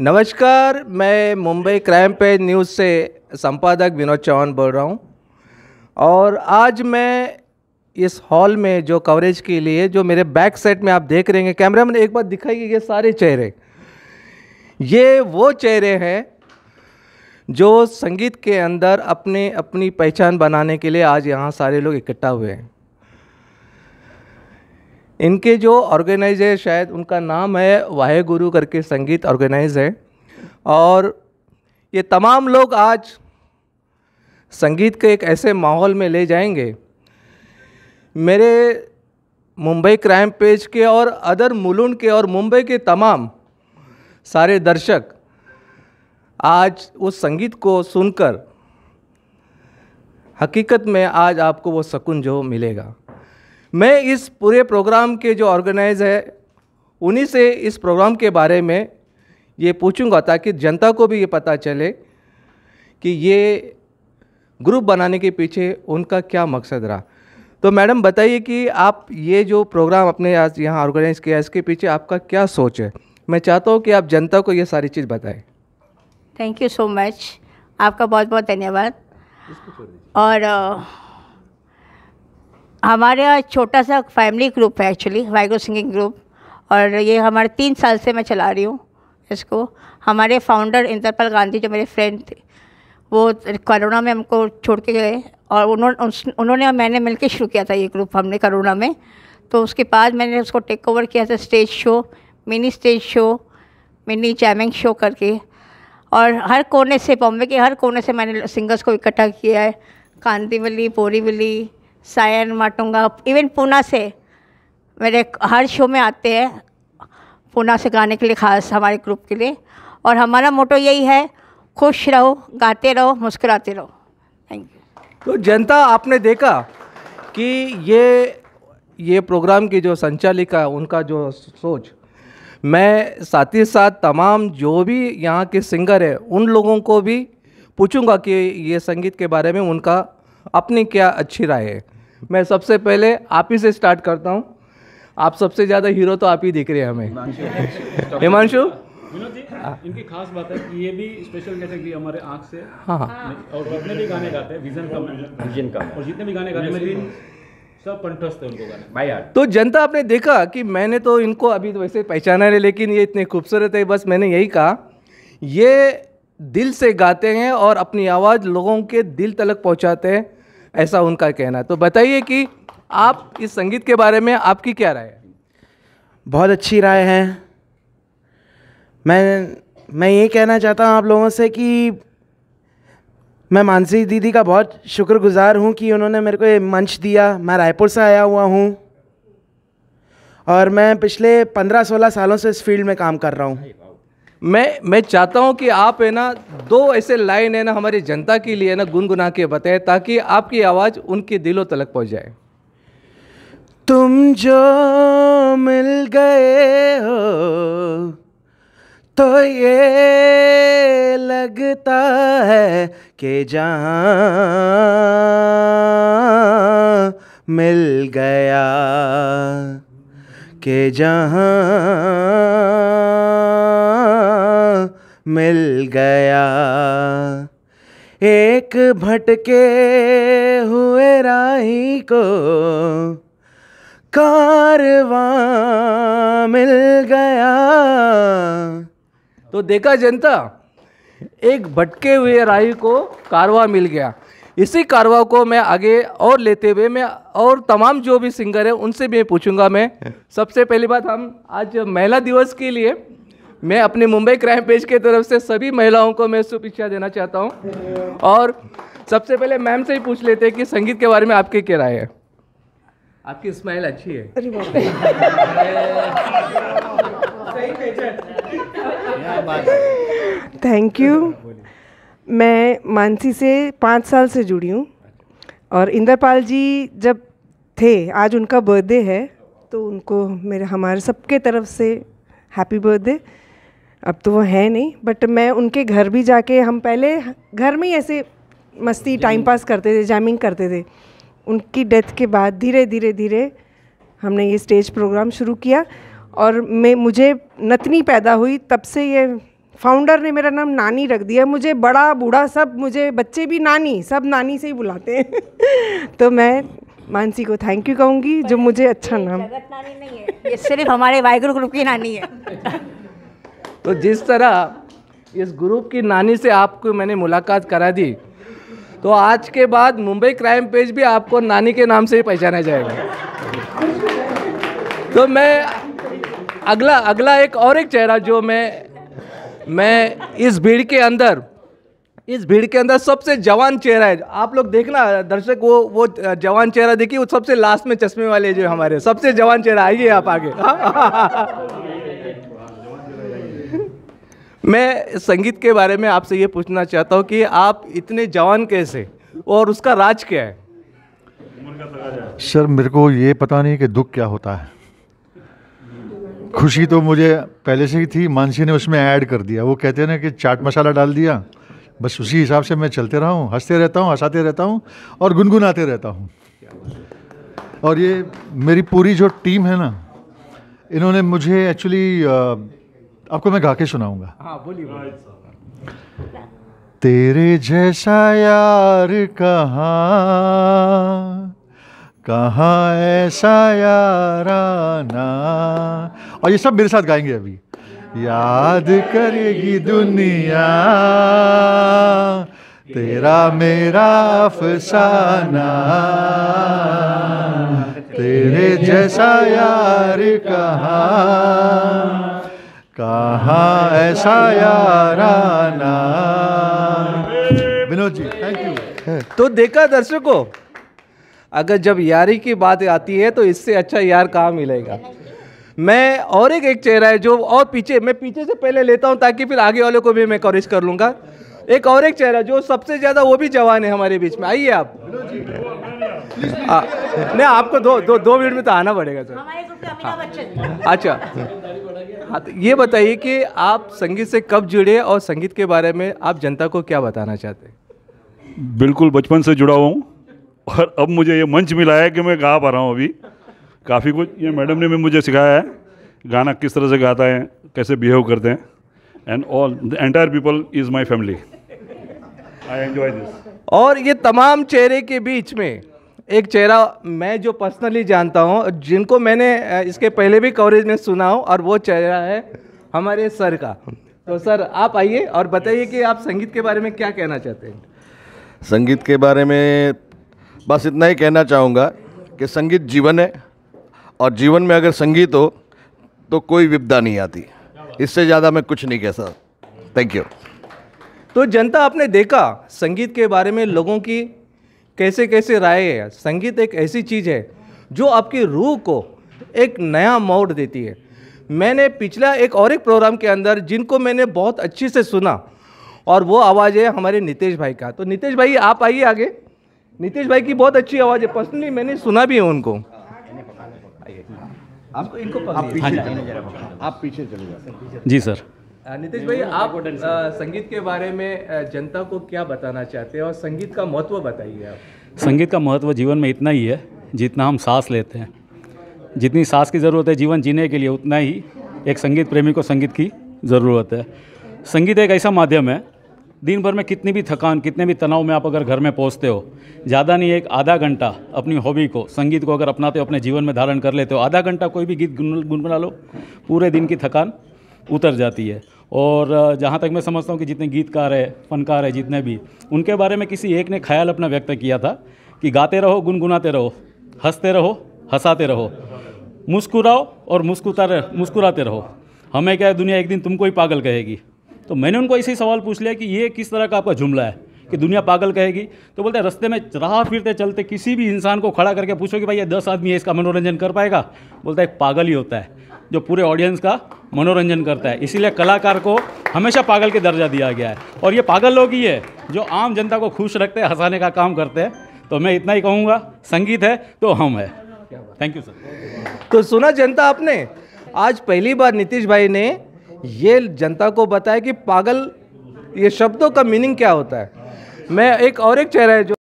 नमस्कार मैं Mumbai crime page news से संपादक विनोद चौहान बोल रहा हूं और आज मैं इस हॉल में जो कवरेज के लिए जो मेरे बैक साइड में आप देख रहे हैं कैमरा मैंने एक बार दिखाई कि ये सारे चेहरे ये वो चेहरे हैं जो संगीत के अंदर अपने अपनी पहचान बनाने के लिए आज यहाँ सारे लोग इकट्ठा हुए हैं इनके जो ऑर्गेनाइज है शायद उनका नाम है वाहे गुरु करके संगीत ऑर्गेनाइज है और ये तमाम लोग आज संगीत के एक ऐसे माहौल में ले जाएंगे मेरे मुंबई क्राइम पेज के और अदर मुलुंड के और मुंबई के तमाम सारे दर्शक आज उस संगीत को सुनकर हकीकत में आज आपको वो सुकून जो मिलेगा मैं इस पूरे प्रोग्राम के जो ऑर्गेनाइज है उन्हीं से इस प्रोग्राम के बारे में ये पूछूंगा ताकि जनता को भी ये पता चले कि ये ग्रुप बनाने के पीछे उनका क्या मकसद रहा तो मैडम बताइए कि आप ये जो प्रोग्राम अपने आज यहाँ ऑर्गेनाइज़ किया इसके पीछे आपका क्या सोच है मैं चाहता हूँ कि आप जनता को ये सारी चीज़ बताएं थैंक यू सो मच आपका बहुत बहुत धन्यवाद और हमारे यहाँ छोटा सा फैमिली ग्रुप है एक्चुअली वाइगो सिंगिंग ग्रुप और ये हमारे तीन साल से मैं चला रही हूँ इसको हमारे फाउंडर इंद्रपाल गांधी जो मेरे फ्रेंड थे वो कोरोना में हमको छोड़ के गए और उन्होंने उन्होंने और मैंने मिलकर शुरू किया था ये ग्रुप हमने करोना में तो उसके बाद मैंने उसको टेक ओवर किया था stage show mini stage show mini jamming show करके और हर कोने से बॉम्बे के हर कोने से मैंने सिंगर्स को इकट्ठा किया है कांतिवली पोरीवली सायन माटुंगा इवन पूना से मेरे हर शो में आते हैं पूना से गाने के लिए ख़ास हमारे ग्रुप के लिए और हमारा मोटो यही है खुश रहो गाते रहो मुस्कुराते रहो थैंक यू तो जनता आपने देखा कि ये ये प्रोग्राम की जो संचालिका उनका जो सोच मैं साथ ही साथ तमाम जो भी यहाँ के सिंगर है उन लोगों को भी पूछूंगा कि ये संगीत के बारे में उनका अपनी क्या अच्छी राय है मैं सबसे पहले आप ही से स्टार्ट करता हूँ आप सबसे ज़्यादा हीरो तो आप ही दिख रहे हैं हमें हिमांशु इनकी खास बात है कि ये भी स्पेशल कैटेगरी हमारे आँख से हाँ, हाँ और जितने भी गाने गाते हैं विजन कम विजन कम और जितने भी गाने गाते हैं सब उनको भाई यार तो जनता आपने देखा कि मैंने तो इनको अभी तो वैसे पहचाना है लेकिन ये इतने खूबसूरत है बस मैंने यही कहा ये दिल से गाते हैं और अपनी आवाज़ लोगों के दिल तलक पहुंचाते हैं ऐसा उनका कहना तो बताइए कि आप इस संगीत के बारे में आपकी क्या राय है बहुत अच्छी राय है मैं मैं ये कहना चाहता हूँ आप लोगों से कि मैं मानसी दीदी का बहुत शुक्रगुज़ार हूँ कि उन्होंने मेरे को ये मंच दिया मैं रायपुर से आया हुआ हूँ और मैं पिछले पंद्रह सोलह सालों से इस फील्ड में काम कर रहा हूँ मैं मैं चाहता हूँ कि आप है ना दो ऐसे लाइन है ना हमारी जनता के लिए ना गुनगुना के बताएं ताकि आपकी आवाज़ उनके दिलों तलक पहुँच जाए तुम जो मिल गए हो तो ये लगता है कि जहाँ मिल गया के जहाँ मिल गया एक भटके हुए राही को कारवां मिल गया तो देखा जनता एक भटके हुए राही को कारवा मिल गया इसी कारवा को मैं आगे और लेते हुए मैं और तमाम जो भी सिंगर हैं उनसे भी पूछूंगा मैं सबसे पहली बात हम आज महिला दिवस के लिए मैं अपने मुंबई क्राइम पेज के तरफ से सभी महिलाओं को मैं शुभेच्छा देना चाहता हूँ और सबसे पहले मैम से ही पूछ लेते हैं कि संगीत के बारे में आपकी क्या राय है आपकी स्माइल अच्छी है थैंक यू मैं मानसी से पाँच साल से जुड़ी हूँ और इंद्रपाल जी जब थे आज उनका बर्थडे है तो उनको मेरे हमारे सबके तरफ से हैप्पी बर्थडे अब तो वो है नहीं बट मैं उनके घर भी जाके हम पहले घर में ही ऐसे मस्ती टाइम पास करते थे जैमिंग करते थे उनकी डेथ के बाद धीरे धीरे धीरे हमने ये स्टेज प्रोग्राम शुरू किया और मैं मुझे नतनी पैदा हुई तब से ये फाउंडर ने मेरा नाम नानी रख दिया मुझे बड़ा बूढ़ा सब मुझे बच्चे भी नानी सब नानी से ही बुलाते हैं तो मैं मानसी को थैंक यू कहूँगी जो मुझे अच्छा नाम नानी नहीं है ये सिर्फ हमारे वाहगुरु ग्रुप की नानी है तो जिस तरह इस ग्रुप की नानी से आपको मैंने मुलाकात करा दी तो आज के बाद मुंबई क्राइम पेज भी आपको नानी के नाम से ही पहचाना जाएगा तो मैं अगला अगला एक और एक चेहरा जो मैं मैं इस भीड़ के अंदर इस भीड़ के अंदर सबसे जवान चेहरा है आप लोग देखना दर्शक वो वो जवान चेहरा देखिए वो सबसे लास्ट में चश्मे वाले जो हमारे सबसे जवान चेहरा आइए आप आगे मैं संगीत के बारे में आपसे ये पूछना चाहता हूँ कि आप इतने जवान कैसे और उसका राज क्या है सर मेरे को ये पता नहीं कि दुख क्या होता है खुशी तो मुझे पहले से ही थी मानसी ने उसमें ऐड कर दिया वो कहते हैं ना कि चाट मसाला डाल दिया बस उसी हिसाब से मैं चलते रहा हूँ हंसते रहता हूँ हंसाते रहता हूँ और गुनगुनाते रहता हूँ और ये मेरी पूरी जो टीम है ना इन्होंने मुझे एक्चुअली आपको मैं गा के सुनाऊँगा हाँ, तेरे जैसा यार कहाँ कहाँ ऐसा ना और ये सब मेरे साथ गाएंगे अभी याद करेगी दुनिया तेरा मेरा अफसाना तेरे जैसा यार कहाँ कहाँ ऐसा यार विनोद जी थैंक यू तो देखा दर्शकों अगर जब यारी की बात आती है तो इससे अच्छा यार कहाँ मिलेगा मैं और एक एक चेहरा है जो और पीछे मैं पीछे से पहले लेता हूँ ताकि फिर आगे वाले को भी मैं कॉरेज कर लूँगा एक और एक चेहरा जो सबसे ज़्यादा वो भी जवान है हमारे बीच में आइए आप नहीं आपको दो दो दो मिनट में तो आना पड़ेगा सर अच्छा हाँ तो ये बताइए कि आप संगीत से कब जुड़े और संगीत के बारे में आप जनता को क्या बताना चाहते हैं बिल्कुल बचपन से जुड़ा हुआ हूँ और अब मुझे ये मंच मिला है कि मैं गा पा रहा हूँ अभी काफ़ी कुछ ये मैडम ने भी मुझे सिखाया है गाना किस तरह से गाता है कैसे बिहेव करते हैं and all the entire people is my family I enjoy this और ये तमाम चेहरे के बीच में एक चेहरा मैं जो पर्सनली जानता हूँ जिनको मैंने इसके पहले भी कवरेज में सुना हूँ और वो चेहरा है हमारे सर का तो सर आप आइए और बताइए कि आप संगीत के बारे में क्या कहना चाहते हैं संगीत के बारे में बस इतना ही कहना चाहूँगा कि संगीत जीवन है और जीवन में अगर संगीत हो तो कोई विपदा नहीं आती इससे ज़्यादा मैं कुछ नहीं कह सकता थैंक यू तो जनता आपने देखा संगीत के बारे में लोगों की कैसे कैसे राय है संगीत एक ऐसी चीज़ है जो आपकी रूह को एक नया मोड़ देती है मैंने पिछला एक और एक प्रोग्राम के अंदर जिनको मैंने बहुत अच्छे से सुना और वो आवाज़ है हमारे नितेश भाई का तो नितेश भाई आप आइए आगे नीतीश भाई की बहुत अच्छी आवाज़ है पर्सनली मैंने सुना भी है उनको आपको इनको हाँ आप पीछे चले आप पीछे चले जी सर नीतीश भाई आप संगीत के बारे में जनता को क्या बताना चाहते हैं और संगीत का महत्व बताइए आप संगीत का महत्व जीवन में इतना ही है जितना हम सांस लेते हैं जितनी सांस की ज़रूरत है जीवन जीने के लिए उतना ही एक संगीत प्रेमी को संगीत की ज़रूरत है संगीत एक ऐसा माध्यम है दिन भर में कितनी भी थकान कितने भी तनाव में आप अगर घर में पहुँचते हो ज़्यादा नहीं एक आधा घंटा अपनी हॉबी को संगीत को अगर अपनाते हो अपने जीवन में धारण कर लेते हो आधा घंटा कोई भी गीत गुनगुना लो पूरे दिन की थकान उतर जाती है और जहाँ तक मैं समझता हूँ कि जितने गीतकार है फनकार है जितने भी उनके बारे में किसी एक ने ख्याल अपना व्यक्त किया था कि गाते रहो गुनगुनाते रहो हंसते रहो हंसाते रहो मुस्कुराओ और मुस्कुरा मुस्कुराते रहो हमें क्या है दुनिया एक दिन तुमको ही पागल कहेगी तो मैंने उनको ऐसे ही सवाल पूछ लिया कि ये किस तरह का आपका जुमला है कि दुनिया पागल कहेगी तो बोलते हैं रस्ते में राह फिरते चलते किसी भी इंसान को खड़ा करके पूछो कि भाई ये दस आदमी है इसका मनोरंजन कर पाएगा बोलता है एक पागल ही होता है जो पूरे ऑडियंस का मनोरंजन करता है इसीलिए कलाकार को हमेशा पागल के दर्जा दिया गया है और ये पागल लोग ही है जो आम जनता को खुश रखते हैं हंसाने का काम करते हैं तो मैं इतना ही कहूँगा संगीत है तो हम है थैंक यू सर तो सुना जनता आपने आज पहली बार नीतीश भाई ने ये जनता को बताए कि पागल ये शब्दों का मीनिंग क्या होता है मैं एक और एक चेहरा है जो